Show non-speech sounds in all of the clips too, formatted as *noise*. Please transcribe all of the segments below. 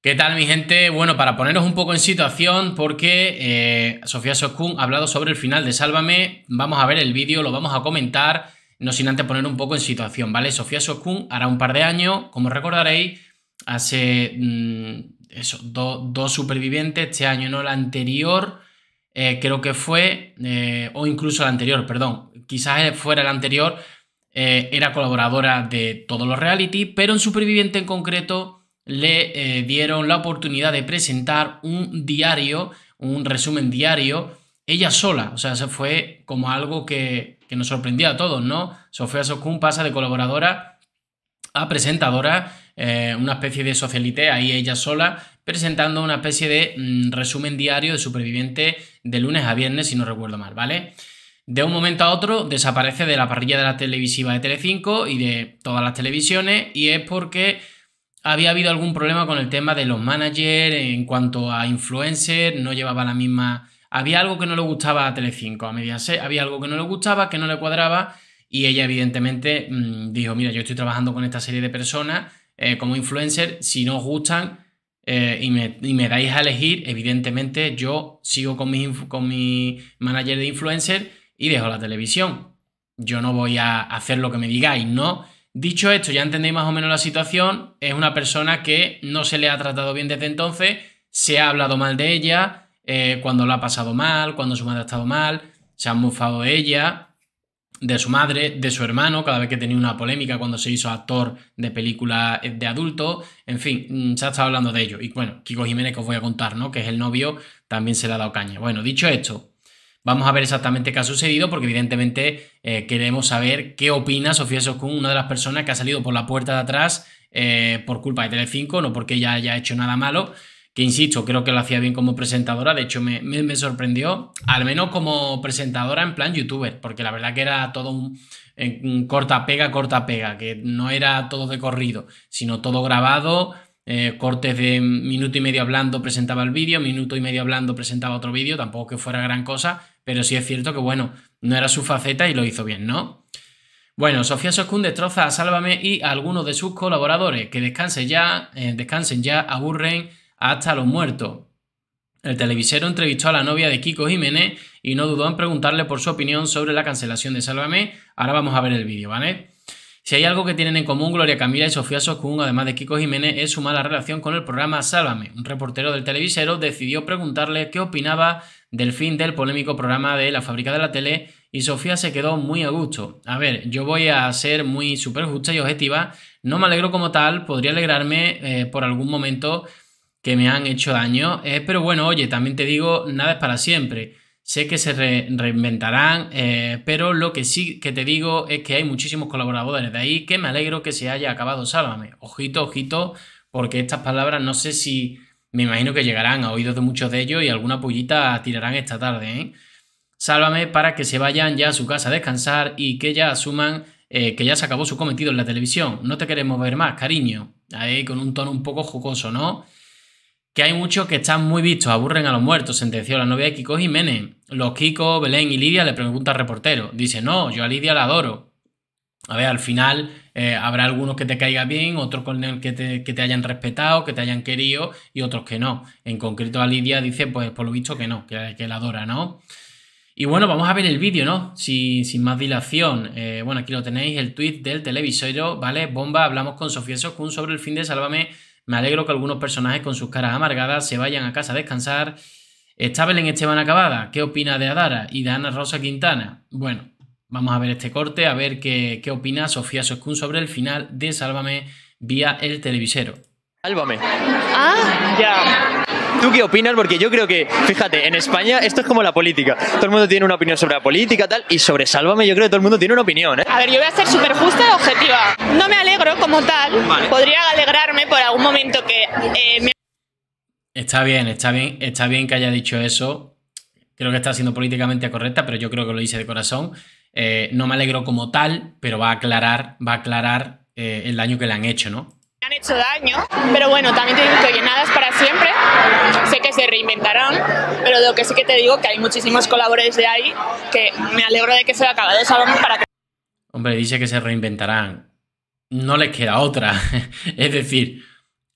¿Qué tal mi gente? Bueno, para poneros un poco en situación, porque eh, Sofía Soskun ha hablado sobre el final de Sálvame, vamos a ver el vídeo, lo vamos a comentar, no sin antes poner un poco en situación, ¿vale? Sofía Soskun hará un par de años, como recordaréis, hace mm, dos supervivientes, este año no, la anterior, eh, creo que fue, eh, o incluso la anterior, perdón, quizás fuera la anterior, era colaboradora de todos los reality, pero un Superviviente en concreto le eh, dieron la oportunidad de presentar un diario, un resumen diario, ella sola. O sea, eso fue como algo que, que nos sorprendió a todos, ¿no? Sofía Sokun pasa de colaboradora a presentadora, eh, una especie de socialité ahí ella sola, presentando una especie de mm, resumen diario de superviviente de lunes a viernes, si no recuerdo mal, ¿vale? De un momento a otro desaparece de la parrilla de la televisiva de Telecinco y de todas las televisiones y es porque había habido algún problema con el tema de los managers en cuanto a influencers, no llevaba la misma... Había algo que no le gustaba a Telecinco, a Mediaset, había algo que no le gustaba, que no le cuadraba y ella evidentemente mm, dijo, mira, yo estoy trabajando con esta serie de personas eh, como influencer, si no os gustan eh, y, me, y, dais a elegir, evidentemente yo sigo con mi, con mi manager de influencer y dejo la televisión. Yo no voy a hacer lo que me digáis, ¿no? Dicho esto, ya entendéis más o menos la situación, es una persona que no se le ha tratado bien desde entonces, se ha hablado mal de ella, eh, cuando lo ha pasado mal, cuando su madre ha estado mal, se ha mofado de ella, de su madre, de su hermano, cada vez que tenía una polémica cuando se hizo actor de película de adulto, en fin, mm, se ha estado hablando de ello. Y bueno, Kiko Jiménez que os voy a contar, ¿no? Que es el novio, también se le ha dado caña. Bueno, dicho esto, Vamos a ver exactamente qué ha sucedido, porque evidentemente eh, queremos saber qué opina Sofía Sokun, una de las personas que ha salido por la puerta de atrás eh, por culpa de Tele5, no porque ella haya hecho nada malo, que insisto, creo que lo hacía bien como presentadora, de hecho me, sorprendió, al menos como presentadora en plan youtuber, porque la verdad que era todo un, corta pega, corta pega, que no era todo de corrido, sino todo grabado, eh, cortes de minuto y medio hablando presentaba el vídeo, minuto y medio hablando presentaba otro vídeo, tampoco que fuera gran cosa, pero sí es cierto que, bueno, no era su faceta y lo hizo bien, ¿no? Bueno, Sofía Soskun destroza a Sálvame y a algunos de sus colaboradores, que descansen ya, eh, descansen ya, aburren hasta los muertos. El televisero entrevistó a la novia de Kiko Jiménez y no dudó en preguntarle por su opinión sobre la cancelación de Sálvame. Ahora vamos a ver el vídeo, ¿vale? Si hay algo que tienen en común Gloria Camila y Sofía Soskun, además de Kiko Jiménez, es su mala relación con el programa Sálvame. Un reportero del televisero decidió preguntarle qué opinaba del fin del polémico programa de La Fábrica de la Tele y Sofía se quedó muy a gusto. A ver, yo voy a ser muy súper justa y objetiva. No me alegro como tal, podría alegrarme eh, por algún momento que me han hecho daño, eh, pero bueno, oye, también te digo, nada es para siempre. Sé que se reinventarán, eh, pero lo que sí que te digo es que hay muchísimos colaboradores de ahí que me alegro que se haya acabado Sálvame. Ojito, ojito, porque estas palabras no sé si me imagino que llegarán a oídos de muchos de ellos y alguna pullita tirarán esta tarde. ¿eh? Sálvame para que se vayan ya a su casa a descansar y que ya asuman eh, que ya se acabó su cometido en la televisión. No te queremos ver más, cariño. Ahí con un tono un poco jocoso, ¿no? hay muchos que están muy vistos, aburren a los muertos, sentenció la novia de Kiko Jiménez. Los Kiko, Belén y Lidia le pregunta al reportero. Dice, no, yo a Lidia la adoro. A ver, al final eh, habrá algunos que te caiga bien, otros con el que te, que te hayan respetado, que te hayan querido y otros que no. En concreto a Lidia dice, pues por lo visto que no, que, la adora, ¿no? Y bueno, vamos a ver el vídeo, ¿no? Sin, sin más dilación. Eh, bueno, aquí lo tenéis, el tweet del televisorio, ¿vale? Bomba, hablamos con Sofía Socún sobre el fin de Sálvame me alegro que algunos personajes con sus caras amargadas se vayan a casa a descansar. ¿Está Belén Esteban acabada? ¿Qué opina de Adara y de Ana Rosa Quintana? Bueno, vamos a ver este corte, a ver qué, qué opina Sofía Soscun sobre el final de Sálvame vía el televisero. Sálvame. Ah, ya. ¿Tú qué opinas? Porque yo creo que, fíjate, en España esto es como la política. Todo el mundo tiene una opinión sobre la política, tal, y sobre Sálvame yo creo que todo el mundo tiene una opinión, ¿eh? A ver, yo voy a ser súper justa y objetiva. No me alegro tal, podría alegrarme por algún momento que eh, Está bien, está bien, está bien que haya dicho eso. Creo que está siendo políticamente correcta, pero yo creo que lo hice de corazón. Eh, no me alegro como tal, pero va a aclarar, va a aclarar eh, el daño que le han hecho, ¿no? han hecho daño, pero bueno, también te digo que nada es para siempre, sé que se reinventarán, pero lo que sí que te digo que hay muchísimos colaboradores de ahí que me alegro de que se haya acabado el salón para Hombre, dice que se reinventarán no les queda otra. *laughs* es decir,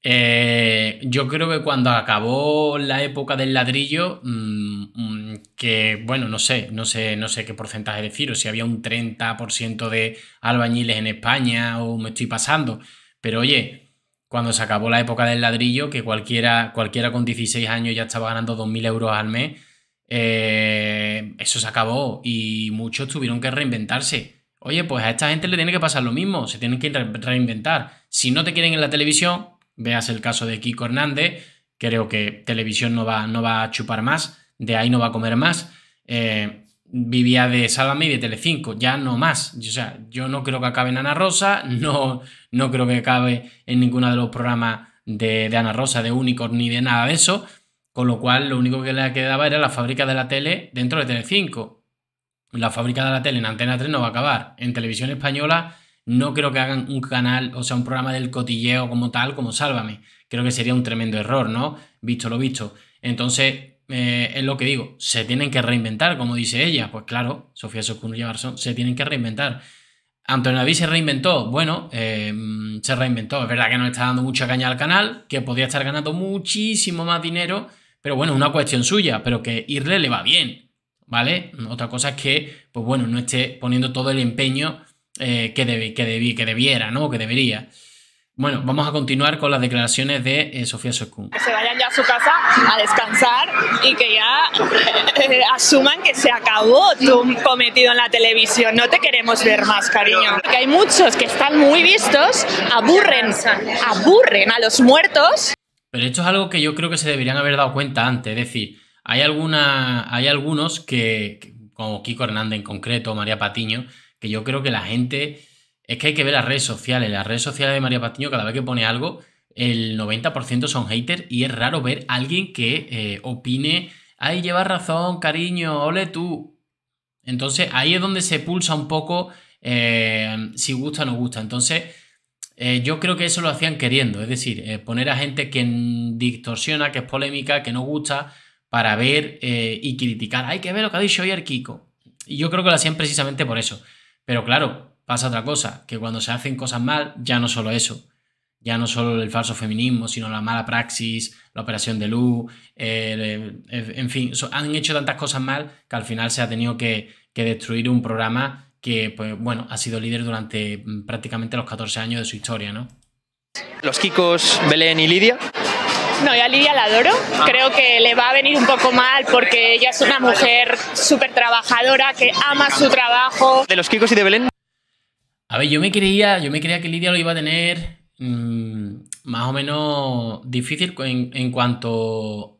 eh, yo creo que cuando acabó la época del ladrillo, mm, mm, que bueno, no sé, no sé, no sé qué porcentaje decir, o si había un 30% de albañiles en España o me estoy pasando, pero oye, cuando se acabó la época del ladrillo, que cualquiera, cualquiera con 16 años ya estaba ganando 2.000 euros al mes, eh, eso se acabó y muchos tuvieron que reinventarse. Oye, pues a esta gente le tiene que pasar lo mismo, se tienen que reinventar. Si no te quieren en la televisión, veas el caso de Kiko Hernández, creo que televisión no va, no va a chupar más, de ahí no va a comer más. Eh, vivía de Sálvame y de Telecinco, ya no más. O sea, yo no creo que acabe en Ana Rosa, no, no creo que acabe en ninguno de los programas de, Ana Rosa, de Unicorn ni de nada de eso. Con lo cual, lo único que le quedaba era la fábrica de la tele dentro de Telecinco la fábrica de la tele en Antena 3 no va a acabar. En televisión española no creo que hagan un canal, o sea, un programa del cotilleo como tal, como Sálvame. Creo que sería un tremendo error, ¿no? Visto lo visto. Entonces, eh, es lo que digo, se tienen que reinventar, como dice ella. Pues claro, Sofía y Barzón, se tienen que reinventar. Antonio David se reinventó, bueno, eh, se reinventó. Es verdad que no le está dando mucha caña al canal, que podría estar ganando muchísimo más dinero, pero bueno, es una cuestión suya, pero que irle le va bien. ¿vale? Otra cosa es que, pues bueno, no esté poniendo todo el empeño eh, que, que, que debiera, ¿no? Que debería. Bueno, vamos a continuar con las declaraciones de eh, Sofía Soskun. Que se vayan ya a su casa a descansar y que ya eh, asuman que se acabó tu cometido en la televisión. No te queremos ver más, cariño. Porque hay muchos que están muy vistos, aburren, aburren a los muertos. Pero esto es algo que yo creo que se deberían haber dado cuenta antes. Es decir, hay, hay algunos que, como Kiko Hernández en concreto, María Patiño, que yo creo que la gente... Es que hay que ver las redes sociales. Las redes sociales de María Patiño, cada vez que pone algo, el 90% son haters y es raro ver a alguien que eh, opine, ay, llevas razón, cariño, ole tú. Entonces ahí es donde se pulsa un poco eh, si gusta o no gusta. Entonces eh, yo creo que eso lo hacían queriendo, es decir, poner a gente que distorsiona, que es polémica, que no gusta, para ver eh, y criticar. Hay que ver lo que ha dicho ayer Kiko. Y yo creo que lo hacían precisamente por eso. Pero claro, pasa otra cosa, que cuando se hacen cosas mal, ya no solo eso, ya no solo el falso feminismo, sino la mala praxis, la operación de luz, en fin, han hecho tantas cosas mal que al final se ha tenido que, destruir un programa que, pues bueno, ha sido líder durante mm, prácticamente los 14 años de su historia, ¿no? Los Kikos, Belén y Lidia. No, y a Lidia Creo que le va a venir un poco mal porque ella es una mujer súper trabajadora que ama su trabajo. ¿De los Kikos y de Belén? A ver, yo me creía, yo me creía que Lidia lo iba a tener mm, más o menos difícil en, cuanto.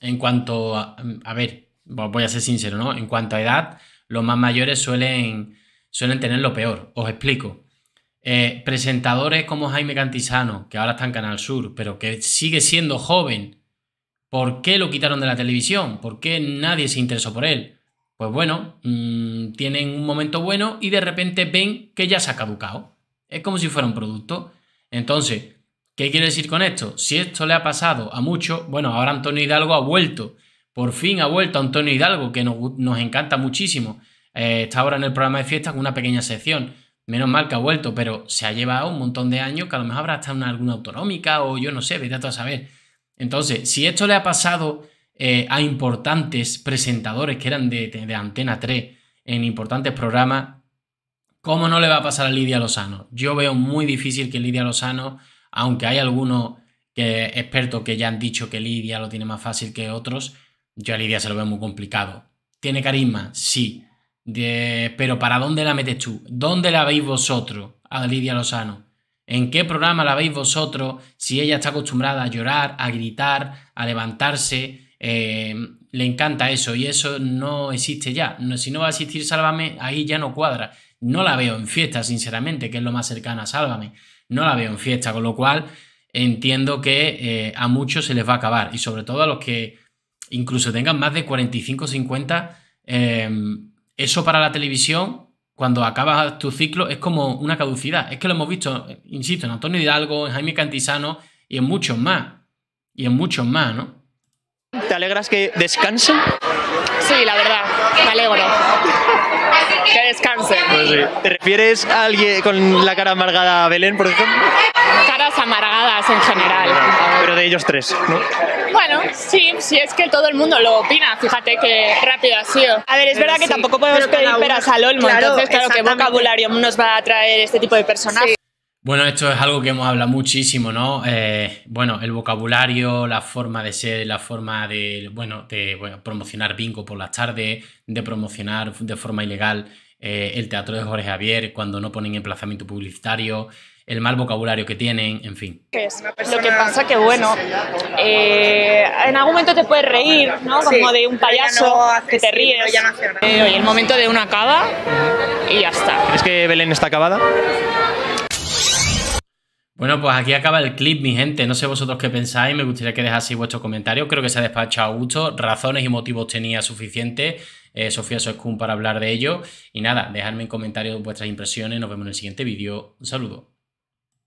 En cuanto a, ver, voy a ser sincero, ¿no? En cuanto a edad, los más mayores suelen, suelen tener lo peor. Os explico. Eh, presentadores como Jaime Cantizano, que ahora está en Canal Sur, pero que sigue siendo joven ¿Por qué lo quitaron de la televisión? ¿Por qué nadie se interesó por él? Pues bueno, mm, tienen un momento bueno y de repente ven que ya se ha caducado. Es como si fuera un producto. Entonces, ¿qué quiere decir con esto? Si esto le ha pasado a muchos, bueno, ahora Antonio Hidalgo ha vuelto. Por fin ha vuelto Antonio Hidalgo, que nos, encanta muchísimo. Eh, está ahora en el programa de fiesta con una pequeña sección. Menos mal que ha vuelto, pero se ha llevado un montón de años, que a lo mejor habrá estado una, alguna autonómica o yo no sé, vete a saber. Entonces, si esto le ha pasado eh, a importantes presentadores que eran de, Antena 3 en importantes programas, ¿cómo no le va a pasar a Lidia Lozano? Yo veo muy difícil que Lidia Lozano, aunque hay algunos expertos que ya han dicho que Lidia lo tiene más fácil que otros, yo a Lidia se lo veo muy complicado. ¿Tiene carisma? Sí. pero ¿para dónde la metes tú? ¿Dónde la veis vosotros a Lidia Lozano? ¿En qué programa la veis vosotros si ella está acostumbrada a llorar, a gritar, a levantarse? Eh, le encanta eso y eso no existe ya. si no va a existir Sálvame, ahí ya no cuadra. No la veo en fiesta, sinceramente, que es lo más cercano a Sálvame. No la veo en fiesta, con lo cual entiendo que eh, a muchos se les va a acabar y sobre todo a los que incluso tengan más de 45 50, eh, eso para la televisión cuando acabas tu ciclo es como una caducidad. Es que lo hemos visto, insisto, en Antonio Hidalgo, en Jaime Cantizano y en muchos más. Y en muchos más, ¿no? ¿Te alegras que descansen? sí, la verdad, me alegro. Que descanse. Pues ¿Te refieres a alguien con la cara amargada a Belén, por ejemplo? Caras amargadas en general. Pero de ellos tres, ¿no? Bueno, sí, sí, es que todo el mundo lo opina, fíjate qué rápido ha sido. A ver, es verdad que tampoco podemos pedir peras al olmo, entonces claro que vocabulario nos va a traer este tipo de personajes. Bueno, esto es algo que hemos hablado muchísimo, ¿no? Eh, bueno, el vocabulario, la forma de ser, la forma de, bueno, de promocionar bingo por las tardes, de promocionar de forma ilegal eh, el teatro de Jorge Javier cuando no ponen emplazamiento publicitario, el mal vocabulario que tienen, en fin. Lo que pasa que, bueno, eh, en algún momento te puedes reír, ¿no? Como de un payaso que te ríes. Oye, el momento de una acaba y ya está. ¿Crees que Belén está acabada? Bueno, pues aquí acaba el clip, mi gente. No sé vosotros qué pensáis. Me gustaría que dejaseis vuestros comentarios. Creo que se ha despachado gusto. Razones y motivos tenía suficiente eh, Sofía Soskun para hablar de ello. Y nada, dejadme en comentarios vuestras impresiones. Nos vemos en el siguiente vídeo. Un saludo.